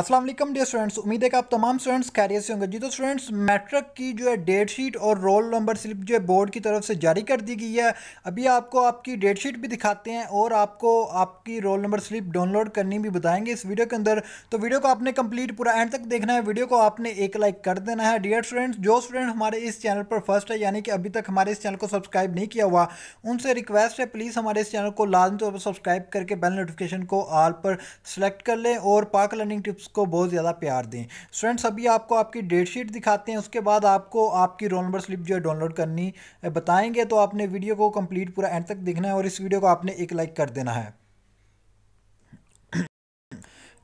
अस्सलाम वालेकुम dear students उम्मीद है कि आप तमाम स्टूडेंट्स कैरियर से होंगे जी तो स्टूडेंट्स मैट्रिक की जो है डेट शीट और रोल नंबर स्लिप जो है बोर्ड की तरफ से जारी कर दी गई है अभी आपको आपकी डेट शीट भी दिखाते हैं और आपको आपकी रोल नंबर स्लिप डाउनलोड करनी भी बताएंगे इस वीडियो के अंदर तो वीडियो को आपने कंप्लीट पूरा एंड तक देखना है वीडियो को आपने एक लाइक कर देना है डियर स्टूडेंट्स जो स्टूडेंट हमारे इस चैनल पर फर्स्ट है यानी कि अभी तक हमारे इस चैनल को सब्सक्राइब नहीं किया हुआ उनसे रिक्वेस्ट है प्लीज़ हमारे इस चैनल को लाजमी तौर पर सब्सक्राइब करके बेल नोटिफिकेशन को आल पर सेलेक्ट कर लें और पाक लर्निंग टिप्स को बहुत ज़्यादा प्यार दें स्टूडेंट्स अभी आपको आपकी डेट शीट दिखाते हैं उसके बाद आपको आपकी रोल नंबर स्लिप जो है डाउनलोड करनी बताएंगे तो आपने वीडियो को कम्प्लीट पूरा एंड तक देखना है और इस वीडियो को आपने एक लाइक कर देना है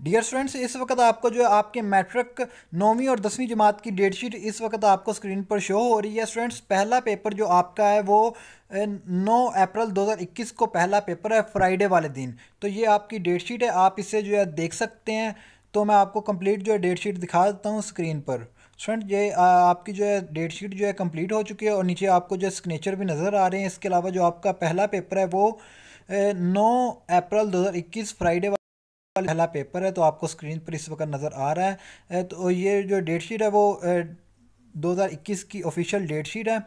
डियर स्टूडेंट्स इस वक्त आपको जो है आपके मैट्रिक नौवीं और दसवीं जमात की डेट शीट इस वक्त आपको स्क्रीन पर शो हो रही है स्टूडेंट्स पहला पेपर जो आपका है वो 9 अप्रैल 2021 को पहला पेपर है फ्राइडे वाले दिन तो ये आपकी डेट शीट है आप इसे जो है देख सकते हैं तो मैं आपको कंप्लीट जो है डेट शीट दिखा देता हूँ स्क्रीन पर स्टूडेंट ये आपकी जो है डेट शीट जो है कंप्लीट हो चुकी है और नीचे आपको जो सिग्नेचर भी नज़र आ रहे हैं इसके अलावा जो आपका पहला पेपर है वो नौ अप्रैल दो फ्राइडे पहला पेपर है तो आपको स्क्रीन पर इस वक्त नज़र आ रहा है तो ये जो डेट शीट है वो 2021 की ऑफिशियल डेट शीट है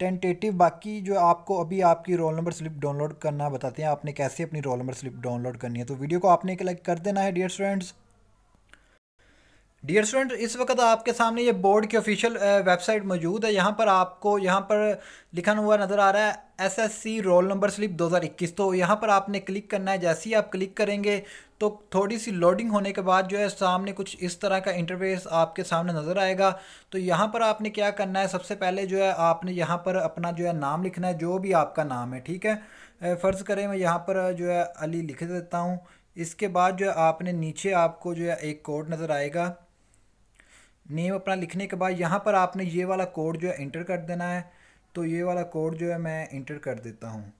टेंटेटिव बाकी जो आपको अभी आपकी रोल नंबर स्लिप डाउनलोड करना बताते हैं आपने कैसे अपनी रोल नंबर स्लिप डाउनलोड करनी है तो वीडियो को आपने एक लाइक कर देना है डियर स्टूडेंट्स डियर स्टूडेंट इस वक्त आपके सामने ये बोर्ड की ऑफिशियल वेबसाइट मौजूद है यहाँ पर आपको यहाँ पर लिखा हुआ नज़र आ रहा है एसएससी रोल नंबर स्लिप 2021 तो यहाँ पर आपने क्लिक करना है जैसे ही आप क्लिक करेंगे तो थोड़ी सी लोडिंग होने के बाद जो है सामने कुछ इस तरह का इंटरफेस आपके सामने नज़र आएगा तो यहाँ पर आपने क्या करना है सबसे पहले जो है आपने यहाँ पर अपना जो है नाम लिखना है जो भी आपका नाम है ठीक है फ़र्ज़ करें मैं यहाँ पर जो है अली लिख देता हूँ इसके बाद जो है आपने नीचे आपको जो है एक कोड नज़र आएगा नेम अपना लिखने के बाद यहाँ पर आपने ये वाला कोड जो है इंटर कर देना है तो ये वाला कोड जो है मैं इंटर कर देता हूँ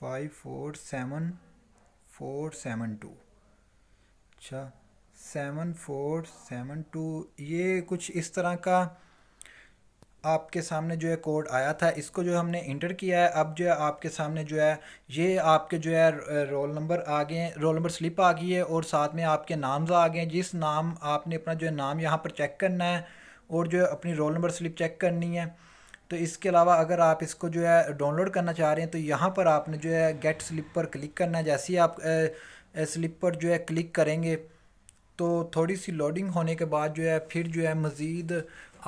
five four seven four seven two अच्छा सेवन फोर सेवन टू ये कुछ इस तरह का आपके सामने जो है कोड आया था इसको जो हमने इंटर किया है अब जो है आपके सामने जो है ये आपके जो है रोल नंबर आ गए रोल नंबर स्लिप आ गई है और साथ में आपके नाम आ गए जिस नाम आपने अपना जो है नाम यहाँ पर चेक करना है और जो है अपनी रोल नंबर स्लिप चेक करनी है तो इसके अलावा अगर आप इसको जो है डाउनलोड करना चाह रहे हैं तो यहाँ पर आपने जो है गेट स्लिप पर क्लिक करना है जैसे ही आप स्लिप पर जो है क्लिक करेंगे तो थोड़ी सी लोडिंग होने के बाद जो है फिर जो है मज़ीद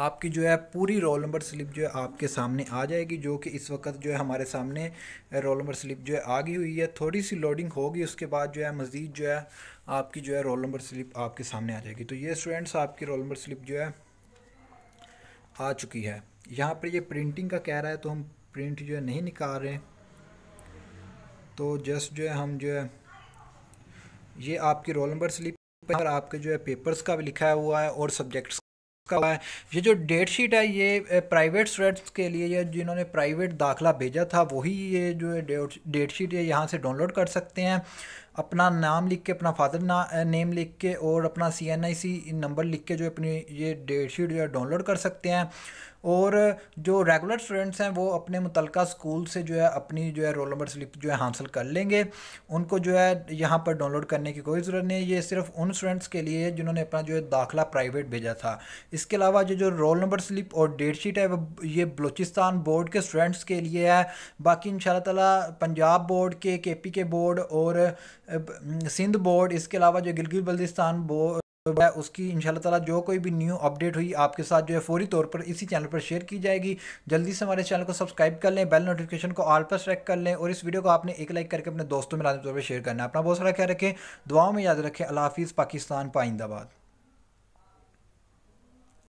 आपकी जो है पूरी रोल नंबर स्लिप जो है आपके सामने आ जाएगी जो कि इस वक्त जो है हमारे सामने रोल नंबर स्लिप जो है आ गई हुई है थोड़ी सी लोडिंग होगी उसके बाद जो है मज़ीद जो है आपकी जो है रोल नंबर स्लिप आपके सामने आ जाएगी तो ये स्टूडेंट्स आपकी रोल नंबर स्लिप जो है आ चुकी है यहाँ पर ये प्रिंटिंग का कह रहा है तो हम प्रिंट जो है नहीं निकाल रहे तो जस्ट जो है हम जो है ये आपकी रोल नंबर स्लिप पर आपके जो है पेपर्स का भी लिखा हुआ है और सब्जेक्ट्स का हुआ है ये जो डेट शीट है ये प्राइवेट स्टूडेंट्स के लिए या जिन्होंने प्राइवेट दाखला भेजा था वही ये जो है डेट शीट ये यहाँ से डाउनलोड कर सकते हैं अपना नाम लिख के अपना फादर ना नेम लिख के और अपना सी एन आई सी नंबर लिख के जो अपनी ये डेट शीट जो है डाउनलोड कर सकते हैं और जो रेगुलर स्टूडेंट्स हैं वो अपने मुतल स्कूल से जो है अपनी जो है रोल नंबर स्लिप जो है हासिल कर लेंगे उनको जो है यहाँ पर डाउनलोड करने की कोई ज़रूरत नहीं है ये सिर्फ उन स्टूडेंट्स के लिए है जिन्होंने अपना जो है दाखिला प्राइवेट भेजा था इसके अलावा जो जो रोल नंबर स्लिप और डेट शीट है वो ये बलूचिस्तान बोर्ड के स्टूडेंट्स के लिए है बाकी इन ताला पंजाब बोर्ड के के पी के बोर्ड और हम्म, सिंध बोर्ड इसके अलावा जो गिलगित बल्दिस्तान बोर्ड है उसकी इन ताला जो कोई भी न्यू अपडेट हुई आपके साथ जो है फौरी तौर पर इसी चैनल पर शेयर की जाएगी जल्दी से हमारे चैनल को सब्सक्राइब कर लें बेल नोटिफिकेशन को ऑल पर सेलेक्ट कर लें और इस वीडियो को आपने एक लाइक करके अपने दोस्तों में लाजमी तौर पर शेयर करना अपना बहुत सारा ख्याल रखें दुआओं में याद रखें अला हाफिज़ पाकिस्तान पाइंदाबाद